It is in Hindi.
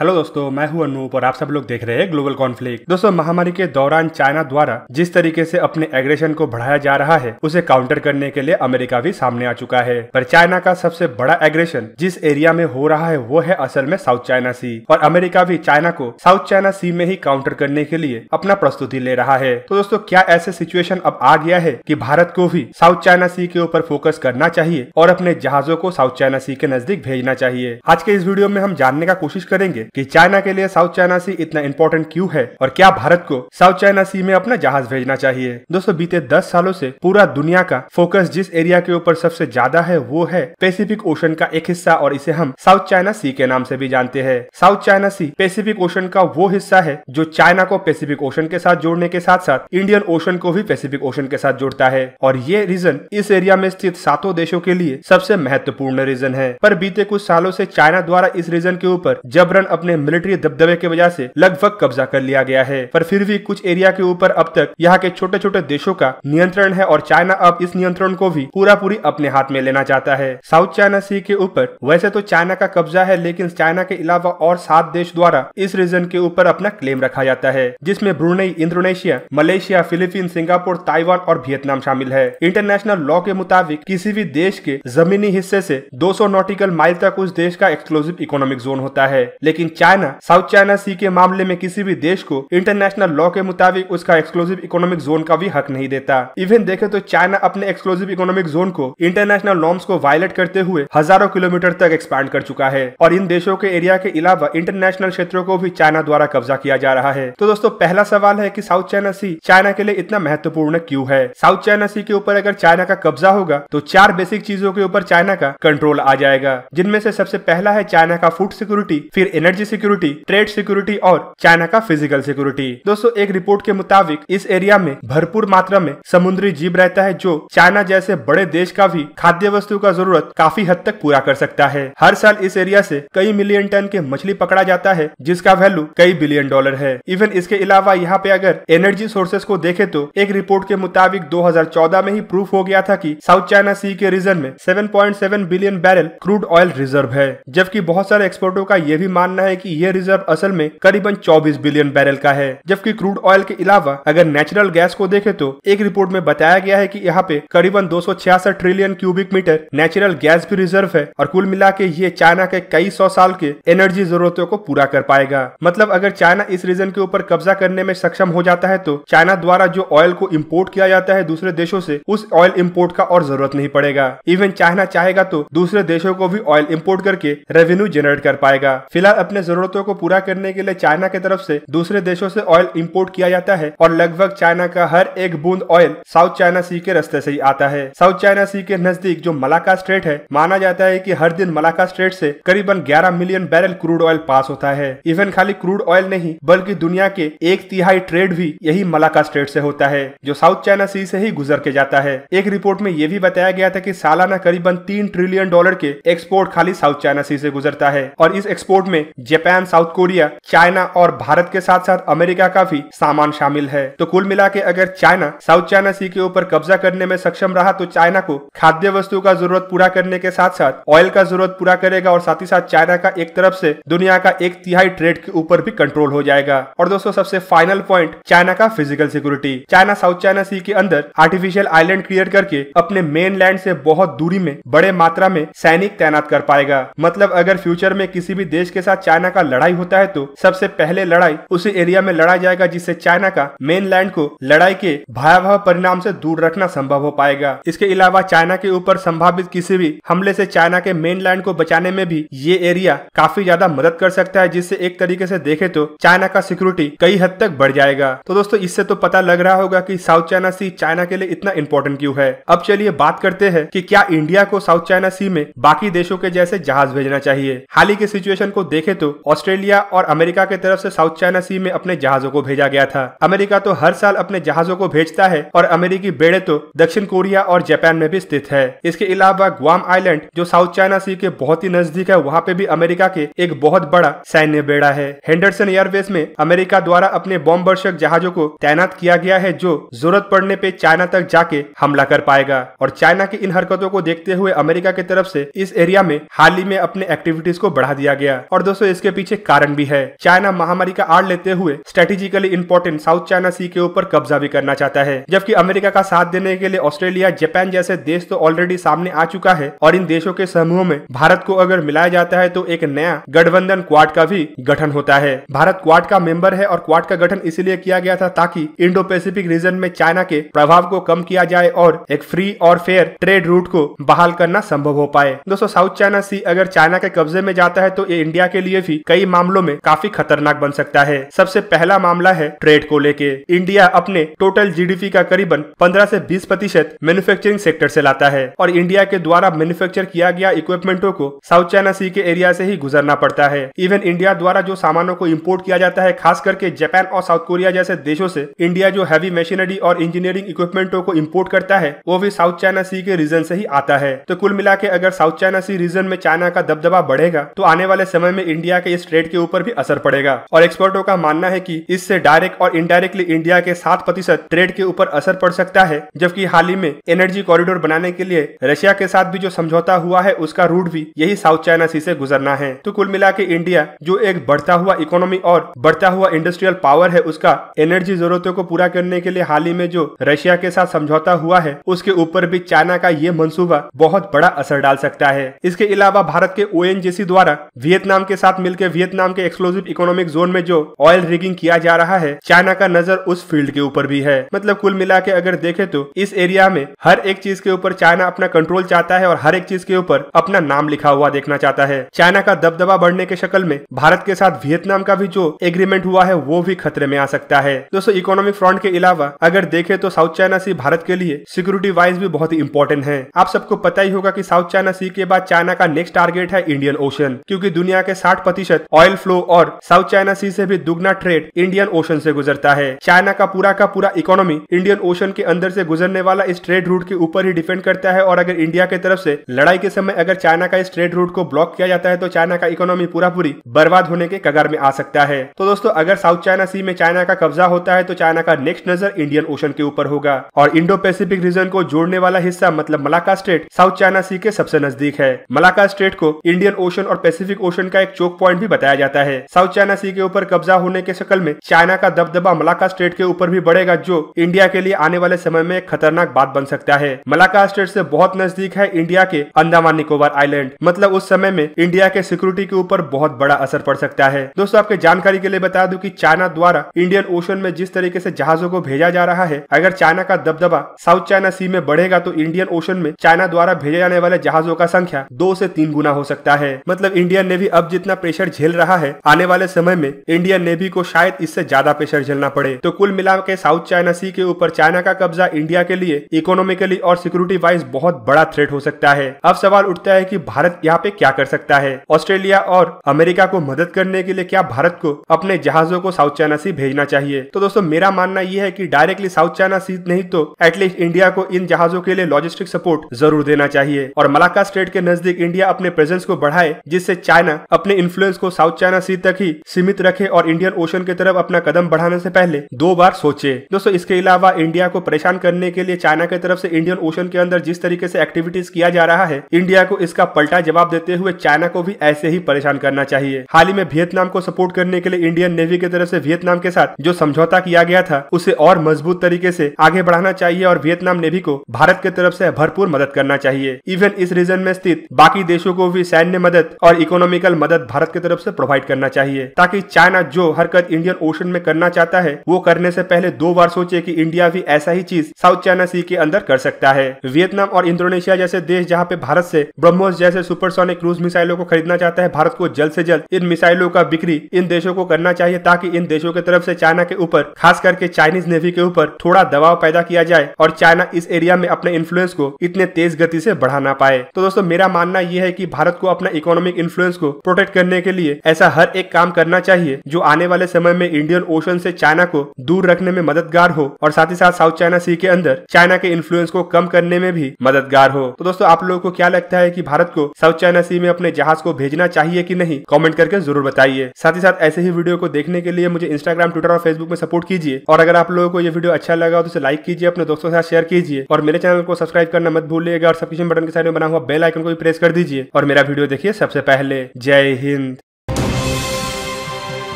हेलो दोस्तों मैं हूं अनूप और आप सब लोग देख रहे हैं ग्लोबल कॉन्फ्लिक्ट दोस्तों महामारी के दौरान चाइना द्वारा जिस तरीके से अपने एग्रेशन को बढ़ाया जा रहा है उसे काउंटर करने के लिए अमेरिका भी सामने आ चुका है पर चाइना का सबसे बड़ा एग्रेशन जिस एरिया में हो रहा है वो है असल में साउथ चाइना सी और अमेरिका भी चाइना को साउथ चाइना सी में ही काउंटर करने के लिए अपना प्रस्तुति ले रहा है तो दोस्तों क्या ऐसे सिचुएशन अब आ गया है की भारत को भी साउथ चाइना सी के ऊपर फोकस करना चाहिए और अपने जहाजों को साउथ चाइना सी के नजदीक भेजना चाहिए आज के इस वीडियो में हम जानने का कोशिश करेंगे कि चाइना के लिए साउथ चाइना सी इतना इम्पोर्टेंट क्यों है और क्या भारत को साउथ चाइना सी में अपना जहाज भेजना चाहिए दोस्तों बीते दस सालों से पूरा दुनिया का फोकस जिस एरिया के ऊपर सबसे ज्यादा है वो है पेसिफिक ओशन का एक हिस्सा और इसे हम साउथ चाइना सी के नाम से भी जानते हैं South China Sea Pacific Ocean का वो हिस्सा है जो चाइना को पेसिफिक ओशन के साथ जोड़ने के साथ साथ इंडियन ओशन को भी पेसिफिक ओशन के साथ जोड़ता है और ये रीजन इस एरिया में स्थित सातों देशों के लिए सबसे महत्वपूर्ण रीजन है पर बीते कुछ सालों से चाइना द्वारा इस रीजन के ऊपर जबरन अपने मिलिट्री दबदबे के वजह से लगभग कब्जा कर लिया गया है पर फिर भी कुछ एरिया के ऊपर अब तक यहाँ के छोटे छोटे देशों का नियंत्रण है और चाइना अब इस नियंत्रण को भी पूरा पूरी अपने हाथ में लेना चाहता है साउथ चाइना सी के ऊपर वैसे तो चाइना का कब्जा है लेकिन चाइना के अलावा और सात देश द्वारा इस रीजन के ऊपर अपना क्लेम रखा जाता है जिसमे Brunei Indonesia Malaysia Philippines Singapore Taiwan और वियतनाम शामिल है इंटरनेशनल लॉ के मुताबिक किसी भी देश के जमीनी हिस्से से 200 नॉटिकल माइल तक उस देश का एक्सक्लूसिव इकोनॉमिक जोन होता है लेकिन लेकिन चाइना साउथ चाइना सी के मामले में किसी भी देश को इंटरनेशनल लॉ के मुताबिक उसका एक्सक्लूसिव इकोनॉमिक जोन का भी हक नहीं देता इवन देखे तो चाइना अपने एक्सक्लूसिव इकोनॉमिक जोन को इंटरनेशनल नॉर्म्स को वायलेट करते हुए हजारों किलोमीटर तक एक्सपैंड कर चुका है और इन देशों के एरिया के अलावा इंटरनेशनल क्षेत्रों को भी चाइना द्वारा कब्जा किया जा रहा है तो दोस्तों पहला सवाल है की साउथ चाइना सी चाइना के लिए इतना महत्वपूर्ण क्यूँ है साउथ चाइना सी के ऊपर अगर चाइना का कब्जा होगा तो चार बेसिक चीजों के ऊपर चाइना का कंट्रोल आ जाएगा जिनमें से सबसे पहला है चाइना का फूड सिक्योरिटी फिर energy energy security trade security और चाइना का फिजिकल सिक्योरिटी दोस्तों एक रिपोर्ट के मुताबिक इस एरिया में भरपूर मात्रा में समुद्री जीव रहता है जो चाइना जैसे बड़े देश का भी खाद्य वस्तु का जरूरत काफी हद तक पूरा कर सकता है हर साल इस एरिया से कई मिलियन टन के मछली पकड़ा जाता है जिसका वैल्यू कई बिलियन डॉलर है इवन इसके अलावा यहाँ पे अगर एनर्जी सोर्सेस को देखे तो एक रिपोर्ट के मुताबिक 2014 में ही प्रूफ हो गया था कि साउथ चाइना सी के रीजन में 7.7 billion barrel crude oil reserve है जबकि बहुत सारे एक्सपोर्टों का यह भी मानना मानना है कि यह रिजर्व असल में करीबन 24 बिलियन बैरल का है जबकि क्रूड ऑयल के अलावा अगर नेचुरल गैस को देखे तो एक रिपोर्ट में बताया गया है की यहाँ पे करीबन दो trillion cubic metre natural gas भी रिजर्व है और कुल मिला के ये चाइना के कई सौ साल के एनर्जी जरूरतों को पूरा कर पाएगा मतलब अगर चाइना इस रीजन के ऊपर कब्जा करने में सक्षम हो जाता है तो चाइना द्वारा जो ऑयल को इम्पोर्ट किया जाता है दूसरे देशों से उस ऑयल इम्पोर्ट का और जरूरत नहीं पड़ेगा इवन चाइना चाहेगा तो दूसरे देशों को भी ऑयल इम्पोर्ट करके रेवेन्यू जनरेट कर पाएगा फिलहाल अपने जरूरतों को पूरा करने के लिए चाइना की तरफ से दूसरे देशों से ऑयल इम्पोर्ट किया जाता है और लगभग चाइना का हर एक बूंद ऑयल साउथ चाइना सी के रस्ते से ही आता है साउथ चाइना सी के नजदीक जो मलाका स्ट्रेट है माना जाता है की हर दिन मलाका स्ट्रेट से करीबन ग्यारह million barrel crude oil pass होता है इवन खाली क्रूड ऑयल नहीं बल्कि दुनिया के एक तिहाई ट्रेड भी यही मलाका स्ट्रेट से होता है जो साउथ चाइना सी से ही गुजर के जाता है एक रिपोर्ट में यह भी बताया गया था कि सालाना करीबन तीन ट्रिलियन डॉलर के एक्सपोर्ट खाली साउथ चाइना सी से गुजरता है और इस एक्सपोर्ट में जापान साउथ कोरिया चाइना और भारत के साथ साथ अमेरिका का भी सामान शामिल है तो कुल मिला के अगर चाइना साउथ चाइना सी के ऊपर कब्जा करने में सक्षम रहा तो चाइना को खाद्य वस्तु का जरूरत पूरा करने के साथ साथ ऑयल का जरूरत पूरा करेगा और साथ ही साथ चाइना का एक तरफ से दुनिया का एक तिहाई ट्रेड के ऊपर भी कंट्रोल हो जाएगा और दोस्तों सबसे फाइनल पॉइंट चाइना का physical security China South China Sea के अंदर आर्टिफिशियल आईलैंड क्रिएट करके अपने मेन लैंड से बहुत दूरी में बड़े मात्रा में सैनिक तैनात कर पाएगा मतलब अगर फ्यूचर में किसी भी देश के साथ चाइना का लड़ाई होता है तो सबसे पहले लड़ाई उसी एरिया में लड़ा जाएगा जिससे चाइना का मेन लैंड को लड़ाई के भयावह परिणाम से दूर रखना संभव हो पाएगा इसके अलावा चाइना के ऊपर संभावित किसी भी हमले से चाइना के मेन लैंड को बचाने में भी ये एरिया काफी ज्यादा मदद कर सकता है जिससे एक तरीके से देखे तो चाइना का सिक्योरिटी कई हद तक बढ़ जाएगा तो दोस्तों इससे तो पता लग रहा होगा की साउथ चाइना सी चाइना के लिए इतना इम्पोर्टेंट क्यूँ है अब चलिए बात करते हैं की क्या इंडिया को साउथ चाइना सी में बाकी देशों के जैसे जहाज भेजना चाहिए हाल ही के सिचुएशन को देखे हेतु ऑस्ट्रेलिया और अमेरिका की तरफ से साउथ चाइना सी में अपने जहाजों को भेजा गया था अमेरिका तो हर साल अपने जहाजों को भेजता है और अमेरिकी बेड़े तो दक्षिण कोरिया और जापान में भी स्थित है इसके अलावा ग्वाम आइलैंड जो साउथ चाइना सी के बहुत ही नजदीक है वहाँ पे भी अमेरिका के एक बहुत बड़ा सैन्य बेड़ा है हेंडरसन एयरवेज में अमेरिका द्वारा अपने बॉम्बर्शक जहाजों को तैनात किया गया है जो जरूरत पड़ने पे चाइना तक जाके हमला कर पाएगा और चाइना की इन हरकतों को देखते हुए अमेरिका की तरफ से इस एरिया में हाल ही में अपने एक्टिविटीज को बढ़ा दिया गया और दोस्तों दोस्तों इसके पीछे कारण भी है चाइना महामारी का आड़ लेते हुए strategically important South China Sea के ऊपर कब्जा भी करना चाहता है जबकि अमेरिका का साथ देने के लिए ऑस्ट्रेलिया जापान जैसे देश तो ऑलरेडी सामने आ चुका है और इन देशों के समूह में भारत को अगर मिलाया जाता है तो एक नया गठबंधन क्वाड का भी गठन होता है भारत क्वाड का मेंबर है और क्वाड का गठन इसलिए किया गया था ताकि इंडो पैसिफिक रीजन में चाइना के प्रभाव को कम किया जाए और एक फ्री और फेयर ट्रेड रूट को बहाल करना संभव हो पाए दोस्तों साउथ चाइना सी अगर चाइना के कब्जे में जाता है तो ये इंडिया के लिए लिए भी कई मामलों में काफी खतरनाक बन सकता है सबसे पहला मामला है ट्रेड को लेके इंडिया अपने टोटल जीडीपी का करीबन 15 से 20 प्रतिशत मैन्युफैक्चरिंग सेक्टर से लाता है और इंडिया के द्वारा मैन्युफैक्चर किया गया इक्विपमेंटों को साउथ चाइना सी के एरिया से ही गुजरना पड़ता है इवन इंडिया द्वारा जो सामानों को इम्पोर्ट किया जाता है खास करके जापान और साउथ कोरिया जैसे देशों से इंडिया जो हैवी मशीनरी और इंजीनियरिंग इक्विपमेंटों को इम्पोर्ट करता है वो भी साउथ चाइना सी के रीजन से ही आता है तो कुल मिला अगर साउथ चाइना सी रीजन में चाइना का दबदबा बढ़ेगा तो आने वाले समय में इंडिया इंडिया के इस ट्रेड के ऊपर भी असर पड़ेगा और एक्सपर्टो का मानना है की इससे डायरेक्ट और इनडायरेक्टली इंडिया के सात प्रतिशत ट्रेड के ऊपर असर पड़ सकता है जबकि हाल ही में एनर्जी कॉरिडोर बनाने के लिए रशिया के साथ भी जो समझौता हुआ है उसका रूट भी यही साउथ चाइना सी से गुजरना है तो कुल मिला के इंडिया जो एक बढ़ता हुआ इकोनॉमी और बढ़ता हुआ इंडस्ट्रियल पावर है उसका एनर्जी जरूरतों को पूरा करने के लिए हाल ही में जो रशिया के साथ समझौता हुआ है उसके ऊपर भी चाइना का ये मनसूबा बहुत बड़ा असर डाल सकता है इसके अलावा भारत के ओ द्वारा वियतनाम के साथ साथ मिलकर वियतनाम के एक्सक्लूसिव इकोनॉमिक जोन में जो ऑयल रिगिंग किया जा रहा है चाइना का नजर उस फील्ड के ऊपर भी है मतलब कुल मिला के अगर देखे तो इस एरिया में हर एक चीज के ऊपर चाइना अपना कंट्रोल चाहता है और हर एक चीज के ऊपर अपना नाम लिखा हुआ देखना चाहता है चाइना का दबदबा बढ़ने के शक्ल में भारत के साथ वियतनाम का भी जो एग्रीमेंट हुआ है वो भी खतरे में आ सकता है दोस्तों इकोनॉमिक फ्रंट के अलावा अगर देखे तो साउथ चाइना सी भारत के लिए सिक्योरिटी वाइज भी बहुत ही इंपॉर्टेंट है आप सबको पता ही होगा की साउथ चाइना सी के बाद चाइना का नेक्स्ट टारगेट है इंडियन ओशन क्यूँकी दुनिया के साठ साठ प्रतिशत ऑयल फ्लो और साउथ चाइना सी से भी दुगना ट्रेड इंडियन ओशन से गुजरता है चाइना का पूरा का पूरा इकोनॉमी इंडियन ओशन के अंदर से गुजरने वाला इस ट्रेड रूट के ऊपर ही डिपेंड करता है और अगर इंडिया के तरफ से लड़ाई के समय अगर चाइना का इस ट्रेड रूट को ब्लॉक किया जाता है तो चाइना का इकोनॉमी पूरा पूरी बर्बाद होने के कगार में आ सकता है तो दोस्तों अगर साउथ चाइना सी में चाइना का कब्जा होता है तो चाइना का नेक्स्ट नजर इंडियन ओशन के ऊपर होगा और इंडो पैसिफिक रीजन को जोड़ने वाला हिस्सा मतलब Malacca strait South China Sea के सबसे नजदीक है मलाका स्टेट को इंडियन ओशन और पैसिफिक ओशन का एक चौक चोक पॉइंट भी बताया जाता है साउथ चाइना सी के ऊपर कब्जा होने के शक्ल में चाइना का दबदबा मलाका स्टेट के ऊपर भी बढ़ेगा जो इंडिया के लिए आने वाले समय में खतरनाक बात बन सकता है मलाका स्टेट ऐसी बहुत नजदीक है इंडिया के अंदामान निकोबार आईलैंड मतलब उस समय में इंडिया के सिक्योरिटी के ऊपर बहुत बड़ा असर पड़ सकता है दोस्तों आपके जानकारी के लिए बता दूं कि चाइना द्वारा इंडियन ओशन में जिस तरीके से जहाजों को भेजा जा रहा है अगर चाइना का दबदबा साउथ चाइना सी में बढ़ेगा तो इंडियन ओशन में चाइना द्वारा भेजे जाने वाले जहाजों का संख्या दो से तीन गुना हो सकता है मतलब इंडियन नेवी अब जितना प्रेशर झेल रहा है आने वाले समय में इंडियन नेवी को शायद इससे ज्यादा प्रेशर झेलना पड़े तो कुल मिला के साउथ चाइना सी के ऊपर चाइना का कब्जा इंडिया के लिए इकोनॉमिकली और सिक्योरिटी वाइज बहुत बड़ा थ्रेट हो सकता है अब सवाल उठता है की भारत यहाँ पे क्या कर सकता है ऑस्ट्रेलिया और अमेरिका को मदद करने के लिए क्या भारत को अपने जहाजों को साउथ चाइना सी भेजना चाहिए तो दोस्तों मेरा मानना यह है की डायरेक्टली साउथ चाइना सी नहीं तो एटलीस्ट इंडिया को इन जहाजों के लिए लॉजिस्टिक सपोर्ट जरूर देना चाहिए और मलाका स्टेट के नजदीक इंडिया अपने प्रेजेंस को बढ़ाए जिससे चाइना अपने इन्फ्लुएंस को साउथ चाइना सी तक ही सीमित रखे और इंडियन ओशन की तरफ अपना कदम बढ़ाने से पहले दो बार सोचे दोस्तों इसके अलावा इंडिया को परेशान करने के लिए चाइना की तरफ से इंडियन ओशन के अंदर जिस तरीके से एक्टिविटीज किया जा रहा है इंडिया को इसका पलटा जवाब देते हुए चाइना को भी ऐसे ही परेशान करना चाहिए हाल ही में वियतनाम को सपोर्ट करने के लिए इंडियन नेवी की तरफ से वियतनाम के साथ जो समझौता किया गया था उसे और मजबूत तरीके से आगे बढ़ाना चाहिए और वियतनाम नेवी को भारत की तरफ से भरपूर मदद करना चाहिए इवन इस रीजन में स्थित बाकी देशों को भी सैन्य मदद और इकोनॉमिकल मदद भारत की तरफ से प्रोवाइड करना चाहिए ताकि चाइना जो हरकत इंडियन ओशन में करना चाहता है वो करने से पहले दो बार सोचे कि इंडिया भी ऐसा ही चीज साउथ चाइना सी के अंदर कर सकता है वियतनाम और इंडोनेशिया जैसे देश जहाँ पे भारत से ब्रह्मोस जैसे सुपरसोनिक क्रूज मिसाइलों को खरीदना चाहता है भारत को जल्द से जल्द इन मिसाइलों का बिक्री इन देशों को करना चाहिए ताकि इन देशों की तरफ से चाइना के ऊपर खास करके चाइनीज नेवी के ऊपर थोड़ा दबाव पैदा किया जाए और चाइना इस एरिया में अपने इन्फ्लुएंस को इतने तेज गति से बढ़ा ना पाए तो दोस्तों मेरा मानना यह है कि भारत को अपना इकोनॉमिक इन्फ्लुएंस को प्रोटेक्ट करने करने के लिए ऐसा हर एक काम करना चाहिए जो आने वाले समय में इंडियन ओशन से चाइना को दूर रखने में मददगार हो और साथ ही साथ साउथ चाइना सी के अंदर चाइना के इन्फ्लुएंस को कम करने में भी मददगार हो तो दोस्तों आप लोगों को क्या लगता है की भारत को साउथ चाइना सी में अपने जहाज को भेजना चाहिए की नहीं कॉमेंट करके जरूर बताइए साथ ही साथ ऐसे ही वीडियो को देखने के लिए मुझे इंस्टाग्राम ट्विटर और फेसबुक में सपोर्ट कीजिए और अगर आप लोगों को ये वीडियो अच्छा लगा तो इसे लाइक कीजिए अपने दोस्तों के साथ शेयर कीजिए और मेरे चैनल को सब्सक्राइब करना मत भूलिएगा और सब्सक्रिप्शन बटन के साइड में बना हुआ बेल आइकन को भी प्रेस कर दीजिए और मेरा वीडियो देखिए सबसे पहले जय हिंद and